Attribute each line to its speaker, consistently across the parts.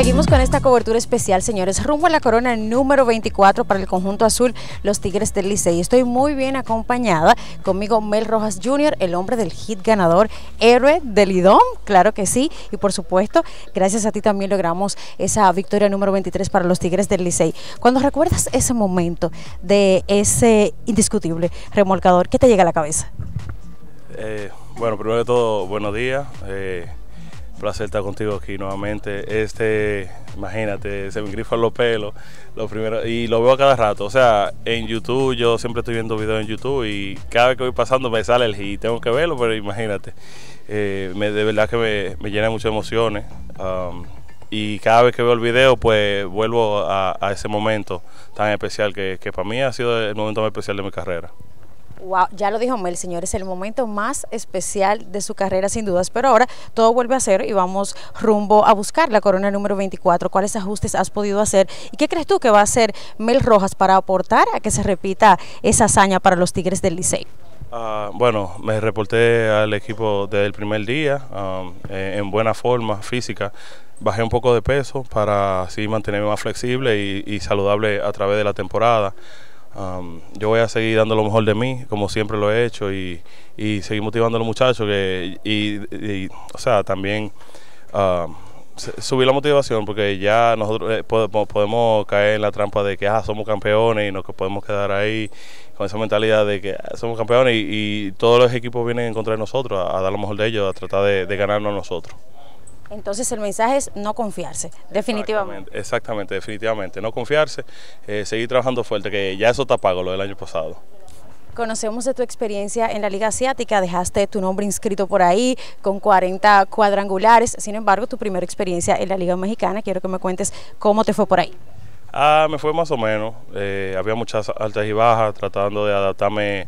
Speaker 1: Seguimos con esta cobertura especial, señores. Rumbo a la corona número 24 para el conjunto azul, los Tigres del Licey. Estoy muy bien acompañada. Conmigo Mel Rojas Jr., el hombre del hit ganador, héroe del idón claro que sí. Y por supuesto, gracias a ti también logramos esa victoria número 23 para los Tigres del Licey. Cuando recuerdas ese momento de ese indiscutible remolcador, ¿qué te llega a la cabeza?
Speaker 2: Eh, bueno, primero de todo, buenos días. Eh, placer estar contigo aquí nuevamente. Este, imagínate, se me grifan los pelos, lo primero, y lo veo cada rato. O sea, en YouTube, yo siempre estoy viendo videos en YouTube y cada vez que voy pasando me sale el hit, tengo que verlo, pero imagínate. Eh, me, de verdad que me, me llena muchas emociones. Um, y cada vez que veo el video, pues vuelvo a, ese momento tan especial que, que para mí ha sido el momento más especial de mi carrera
Speaker 1: ya lo dijo Mel, señores, el momento más especial de su carrera sin dudas, pero ahora todo vuelve a ser y vamos rumbo a buscar la corona número 24. ¿Cuáles ajustes has podido hacer y qué crees tú que va a hacer Mel Rojas para aportar a que se repita esa hazaña para los Tigres del Licey?
Speaker 2: Ah, bueno, me reporté al equipo desde el primer día, um, eh, en buena forma física. Bajé un poco de peso para así mantenerme más flexible y saludable a través de la temporada. Um, yo voy a seguir dando lo mejor de mí, como siempre lo he hecho, y, seguir motivando a los muchachos. Que, y, o sea, también um, subir la motivación, porque ya nosotros eh, podemos, caer en la trampa de que ah, somos campeones y nos podemos quedar ahí con esa mentalidad de que ah, somos campeones y, todos los equipos vienen en contra de nosotros, a, dar lo mejor de ellos, a tratar de, de ganarnos a nosotros.
Speaker 1: Entonces el mensaje es no confiarse, definitivamente.
Speaker 2: Exactamente, definitivamente, no confiarse, eh, seguir trabajando fuerte, que ya eso te apagó lo del año pasado.
Speaker 1: Conocemos de tu experiencia en la Liga Asiática, dejaste tu nombre inscrito por ahí con 40 cuadrangulares, sin embargo tu primera experiencia en la Liga Mexicana, quiero que me cuentes cómo te fue por ahí.
Speaker 2: Ah, me fue más o menos, eh, había muchas altas y bajas tratando de adaptarme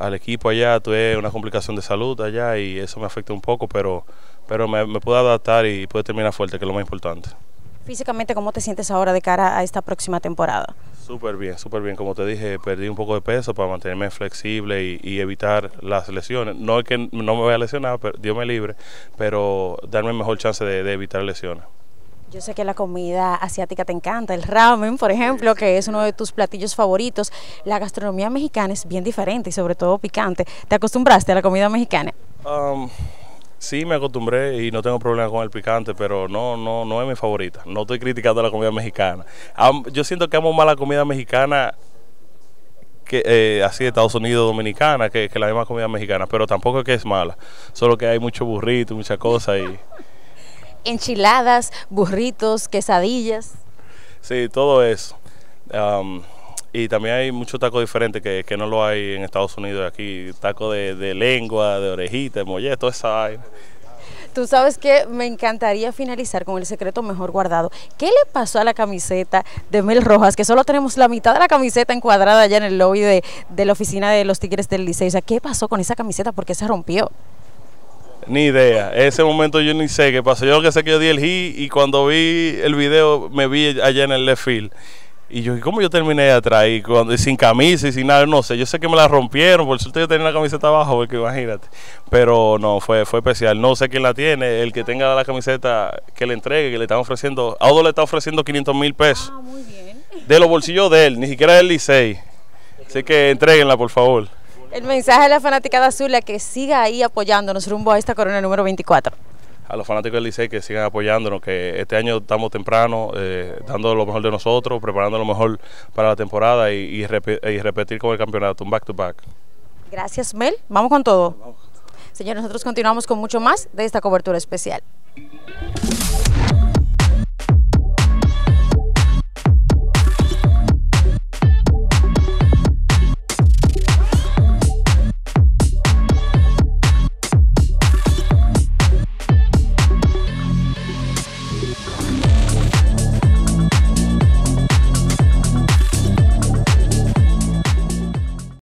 Speaker 2: al equipo allá, tuve una complicación de salud allá y eso me afectó un poco, pero, pero me, puedo pude adaptar y pude terminar fuerte, que es lo más importante.
Speaker 1: Físicamente, ¿cómo te sientes ahora de cara a esta próxima temporada?
Speaker 2: Súper bien, súper bien. Como te dije, perdí un poco de peso para mantenerme flexible y, evitar las lesiones. No es que no me vaya a lesionar, pero Dios me libre, pero darme mejor chance de evitar lesiones.
Speaker 1: Yo sé que la comida asiática te encanta, el ramen, por ejemplo, que es uno de tus platillos favoritos. La gastronomía mexicana es bien diferente y sobre todo picante. ¿Te acostumbraste a la comida mexicana?
Speaker 2: Um, sí, me acostumbré y no tengo problema con el picante, pero no, no, no es mi favorita. No estoy criticando la comida mexicana. yo siento que amo más la comida mexicana que, eh, así de Estados Unidos dominicana que, la misma comida mexicana, pero tampoco es que es mala, solo que hay mucho burrito, muchas cosas y
Speaker 1: enchiladas, burritos, quesadillas.
Speaker 2: Sí, todo eso. y también hay mucho taco diferente que, no lo hay en Estados Unidos aquí. Taco de, lengua, de orejita, de mollet, toda esa hay
Speaker 1: Tú sabes que me encantaría finalizar con el secreto mejor guardado. ¿Qué le pasó a la camiseta de Mel Rojas? Que solo tenemos la mitad de la camiseta encuadrada allá en el lobby de, la oficina de los Tigres del Liceo. O ¿qué pasó con esa camiseta? ¿Por qué se rompió?
Speaker 2: Ni idea. Ese momento yo ni sé qué pasó. Yo lo que sé que yo di el hit y cuando vi el video me vi allá en el left field. Y yo, cómo yo terminé de atrás? cuando, sin camisa y sin nada, no sé. Yo sé que me la rompieron, por suerte yo tenía la camiseta abajo, porque imagínate. Pero no, fue, fue especial. No sé quién la tiene. El que tenga la camiseta, que le entregue, que le están ofreciendo. Audo le está ofreciendo 500 mil pesos. Ah, de los bolsillos de él, ni siquiera del Licey. Así que entreguenla, por favor.
Speaker 1: El mensaje de la fanaticada azul es que siga ahí apoyándonos rumbo a esta corona número 24.
Speaker 2: A los fanáticos del Licey que sigan apoyándonos, que este año estamos temprano, eh, dando lo mejor de nosotros, preparando lo mejor para la temporada y, repetir con el campeonato, un back to back.
Speaker 1: Gracias, Mel. Vamos con todo. Señor, nosotros continuamos con mucho más de esta cobertura especial.